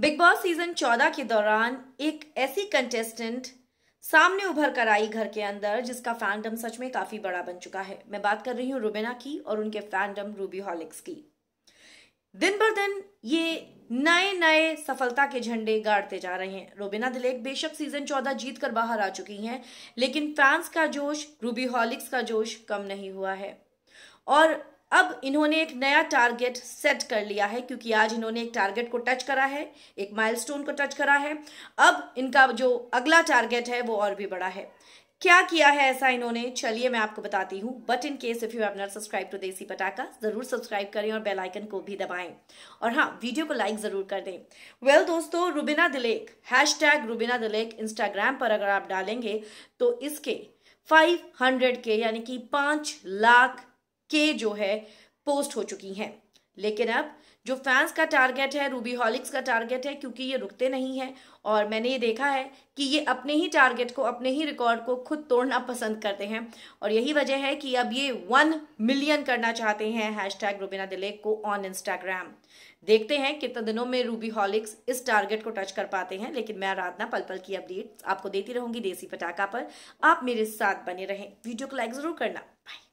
big boss season 14 के दौरान एक ऐसी कंटेस्टेंट सामने उभर कर आई घर के अंदर जिसका फैंडम सच में काफी बड़ा बन चुका है मैं बात कर रही हूँ रुबेना की और उनके फैंडम रूबी हॉलिक्स की दिन बर दिन ये नए नए सफलता के झंडे गाड़ते जा रहे हैं रोबिना दिलेक बेशक सीजन चौदह जीत कर बाहर आ चुकी हैं लेकिन फैंस का जोश रूबी हॉलिक्स का जोश कम नहीं हुआ है और अब इन्होंने एक नया टारगेट सेट कर लिया है क्योंकि आज इन्होंने एक टारगेट को टच करा है एक माइलस्टोन को टच करा है अब इनका जो अगला टारगेट है वो और भी बड़ा है क्या किया है ऐसा इन्होंने चलिए मैं आपको बताती हूँ but in case if you have not subscribe to Desi Patakha जरूर सब्सक्राइब करें और बेल आइकन को भी दबाएं और हाँ वीडियो को लाइक जरूर कर दें वेल well, दोस्तों Rubina Dilaik hashtag Rubina Dilaik Instagram पर अगर आप डालेंगे तो इसके हंड्रेड के यानी कि पांच लाख के जो है पोस्ट हो चुकी हैं लेकिन अब जो फैंस का टारगेट है रूबी हॉलिक्स का टारगेट है क्योंकि ये रुकते नहीं हैं और मैंने ये देखा है कि ये अपने ही टारगेट को अपने ही रिकॉर्ड को खुद तोड़ना पसंद करते हैं और यही वजह है कि अब ये वन मिलियन करना चाहते हैं हैश टैग रूबीना दिलेक को ऑन इंस्टाग्राम देखते हैं कितने दिनों में रूबी हॉलिक्स इस टारगेट को टच कर पाते हैं लेकिन मैं आराधना पल पल की अपडेट आपको देती रहूंगी देसी पटाखा पर आप मेरे साथ बने रहें वीडियो को लाइक जरूर करना बाय